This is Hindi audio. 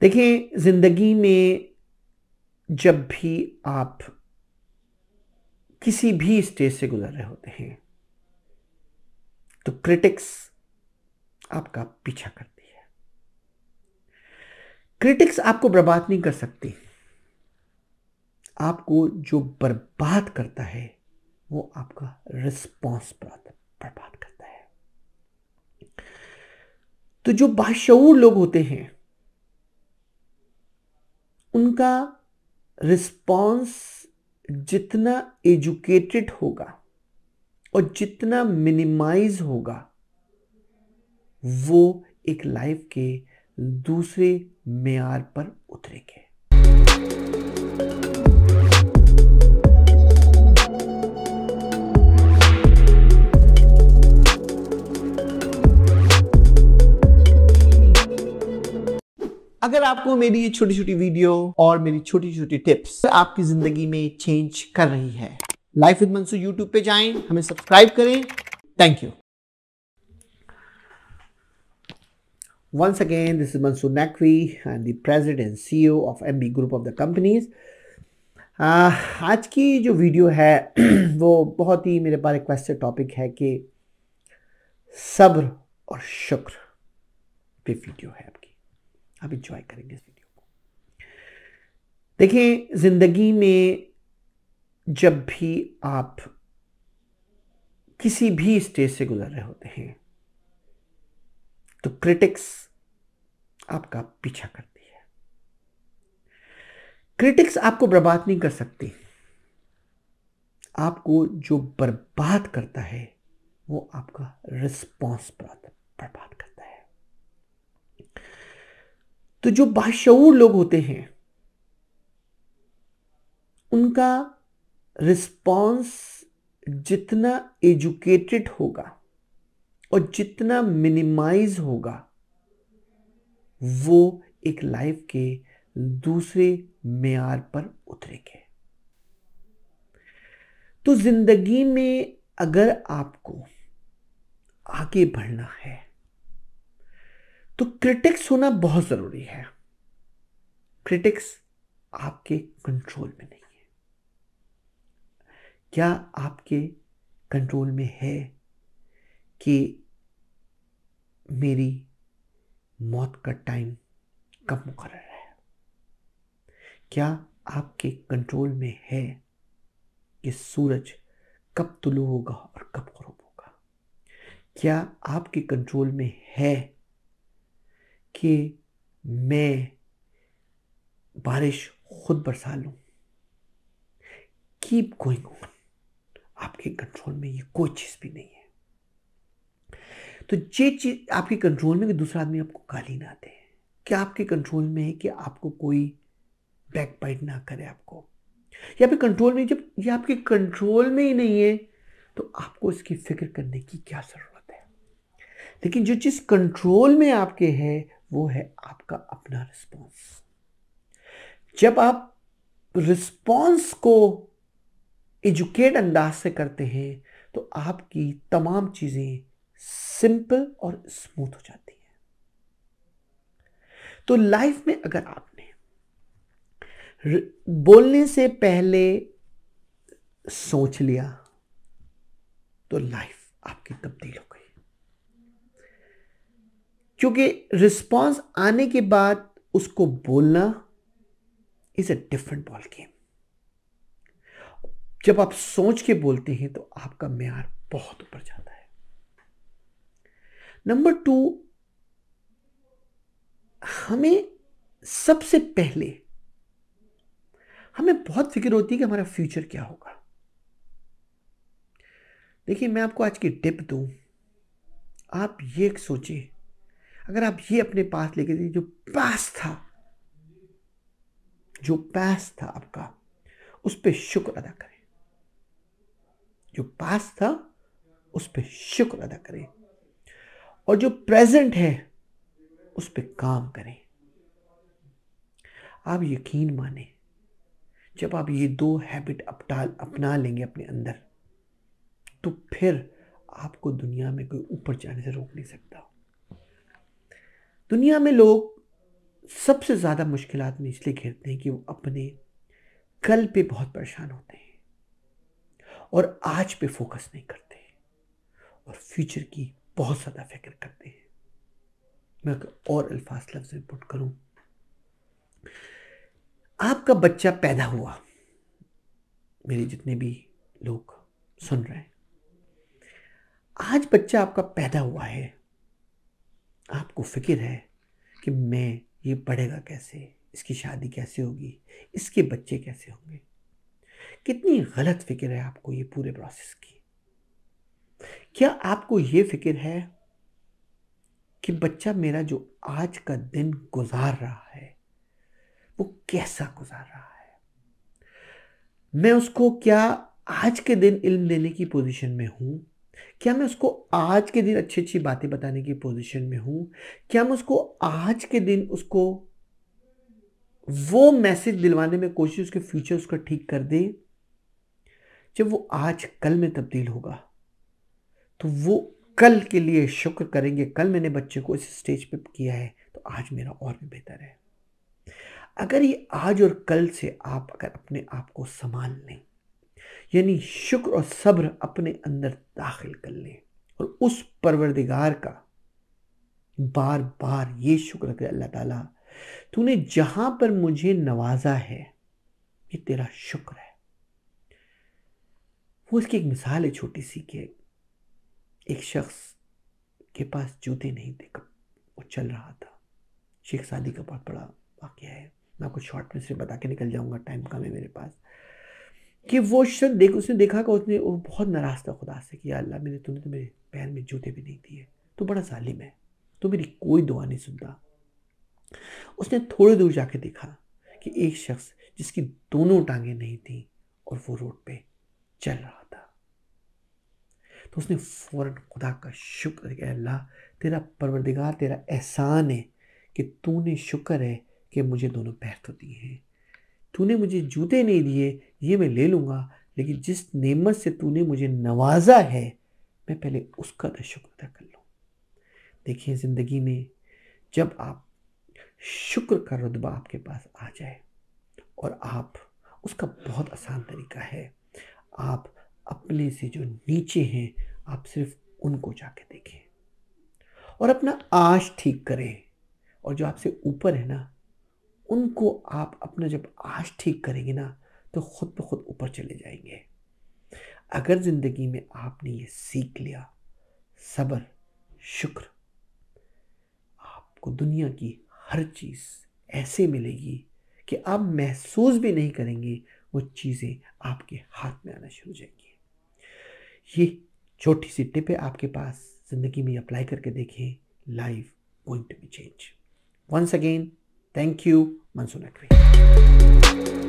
देखें ज़िंदगी में जब भी आप किसी भी स्टेज से गुजर रहे होते हैं तो क्रिटिक्स आपका पीछा करती है क्रिटिक्स आपको बर्बाद नहीं कर सकती आपको जो बर्बाद करता है वो आपका रिस्पॉन्स बर्बाद करता है तो जो बाशूर लोग होते हैं उनका रिस्पॉन्स जितना एजुकेटेड होगा और जितना मिनिमाइज होगा वो एक लाइफ के दूसरे मैार पर उतरेंगे अगर आपको मेरी ये छोटी छोटी वीडियो और मेरी छोटी छोटी टिप्स आपकी जिंदगी में चेंज कर रही है लाइफ विद मंसू यूट्यूब पे जाएं हमें सब्सक्राइब करें thank you once again this is Mansoor Naqvi. And the president and of e of MB Group of the uh, आज की जो वीडियो है वो बहुत ही मेरे पास रिक्वेस्टेड टॉपिक है कि सब्र और शुक्र पे वीडियो है आपकी आप इंजॉय करेंगे इस वीडियो को देखिए ज़िंदगी में जब भी आप किसी भी स्टेज से गुजर रहे होते हैं तो क्रिटिक्स आपका पीछा करती है क्रिटिक्स आपको बर्बाद नहीं कर सकती आपको जो बर्बाद करता है वो आपका रिस्पॉन्स बर्बाद करता है तो जो बाशूर लोग होते हैं उनका रिस्पॉन्स जितना एजुकेटेड होगा और जितना मिनिमाइज होगा वो एक लाइफ के दूसरे मैार पर उतरेंगे तो जिंदगी में अगर आपको आगे बढ़ना है तो क्रिटिक्स होना बहुत जरूरी है क्रिटिक्स आपके कंट्रोल में नहीं है क्या आपके कंट्रोल में है कि मेरी मौत का टाइम कब मुकर है क्या आपके कंट्रोल में है कि सूरज कब तुलू होगा और कब गरूब होगा क्या आपके कंट्रोल में है कि मैं बारिश खुद बरसा लूँ कीप गोइंग ऑन आपके कंट्रोल में ये कोई चीज़ भी नहीं है तो ये चीज़ आपके कंट्रोल में कि दूसरा आदमी आपको गाली ना दे क्या आपके कंट्रोल में है कि आपको कोई बैक बाइट ना करे आपको या फिर कंट्रोल में जब ये आपके कंट्रोल में ही नहीं है तो आपको इसकी फिक्र करने की क्या ज़रूरत है लेकिन जो चीज़ कंट्रोल में आपके है वो है आपका अपना रिस्पॉन्स जब आप रिस्पॉन्स को एजुकेट अंदाज से करते हैं तो आपकी तमाम चीज़ें सिंपल और स्मूथ हो जाती हैं तो लाइफ में अगर आपने बोलने से पहले सोच लिया तो लाइफ आपकी तब्दील हो गई क्योंकि रिस्पॉन्स आने के बाद उसको बोलना is a different ball game जब आप सोच के बोलते हैं तो आपका म्यार बहुत ऊपर जाता है नंबर टू हमें सबसे पहले हमें बहुत फिक्र होती है कि हमारा फ्यूचर क्या होगा देखिए मैं आपको आज की टिप दूं आप ये सोचें अगर आप ये अपने पास लेके जाइए जो पास था जो पास था आपका उस पर शुक्र अदा करें जो पास था उस पर शुक्र अदा करें और जो प्रेजेंट है उस पर काम करें आप यकीन माने जब आप ये दो हैबिट अपटाल अपना लेंगे अपने अंदर तो फिर आपको दुनिया में कोई ऊपर जाने से रोक नहीं सकता दुनिया में लोग सबसे ज़्यादा मुश्किल में इसलिए घिरते हैं कि वो अपने कल पे बहुत परेशान होते हैं और आज पे फोकस नहीं करते और फ्यूचर की बहुत ज़्यादा फिक्र करते हैं मैं और अल्फाज लफ्ज में पुट आपका बच्चा पैदा हुआ मेरे जितने भी लोग सुन रहे हैं आज बच्चा आपका पैदा हुआ है आपको फिक्र है कि मैं ये पढ़ेगा कैसे इसकी शादी कैसे होगी इसके बच्चे कैसे होंगे कितनी गलत फिक्र है आपको ये पूरे प्रोसेस की क्या आपको ये फिक्र है कि बच्चा मेरा जो आज का दिन गुजार रहा है वो कैसा गुजार रहा है मैं उसको क्या आज के दिन इल्म देने की पोजीशन में हूँ क्या मैं उसको आज के दिन अच्छी अच्छी बातें बताने की पोजीशन में हूं क्या मैं उसको आज के दिन उसको वो मैसेज दिलवाने में कोशिश उसके फ्यूचर उसका ठीक कर दे जब वो आज कल में तब्दील होगा तो वो कल के लिए शुक्र करेंगे कल मैंने बच्चे को इस स्टेज पे किया है तो आज मेरा और भी बेहतर है अगर ये आज और कल से आप अगर अपने आप को संभाल लें यानी शुक्र और सब्र अपने अंदर दाखिल कर लें और उस परवरदिगार का बार बार ये शुक्र कर अल्लाह ताला तूने जहां पर मुझे नवाजा है ये तेरा शुक्र है वो इसकी एक मिसाल है छोटी सी कि एक शख्स के पास जूते नहीं थे कब वो चल रहा था शेख सादी का बहुत बड़ा वाक्य है मैं आपको शॉर्ट में से बता के निकल जाऊंगा टाइम कम है मेरे पास कि वो शख्स देख उसने देखा कि उसने वो बहुत नाराज़ था खुदा से कि अल्लाह मैंने तूने तो मेरे पैर में जूते भी नहीं दिए तो बड़ा ालिम है तो मेरी कोई दुआ नहीं सुनता उसने थोड़ी दूर जाके देखा कि एक शख्स जिसकी दोनों टांगें नहीं थी और वो रोड पे चल रहा था तो उसने फ़ौर खुदा का शुक्र किया अल्लाह तेरा परवरदिगार तेरा एहसान है कि तूने शुक्र है कि मुझे दोनों पैर तो दिए हैं तूने मुझे जूते नहीं दिए ये मैं ले लूँगा लेकिन जिस नेमत से तूने मुझे नवाजा है मैं पहले उसका तो शुक्र अदा कर लूँ देखिए ज़िंदगी में जब आप शुक्र का रुतबा आपके पास आ जाए और आप उसका बहुत आसान तरीका है आप अपने से जो नीचे हैं आप सिर्फ उनको जाके देखें और अपना आज ठीक करें और जो आपसे ऊपर है ना उनको आप अपना जब आज ठीक करेंगे ना तो खुद ब खुद ऊपर चले जाएंगे अगर ज़िंदगी में आपने ये सीख लिया सब्र शुक्र आपको दुनिया की हर चीज़ ऐसे मिलेगी कि आप महसूस भी नहीं करेंगे वो चीज़ें आपके हाथ में आना शुरू हो जाएंगी ये छोटी सी टिप है आपके पास ज़िंदगी में अप्लाई करके देखें life going to be change once again Thank you, Mansoon Naqvi.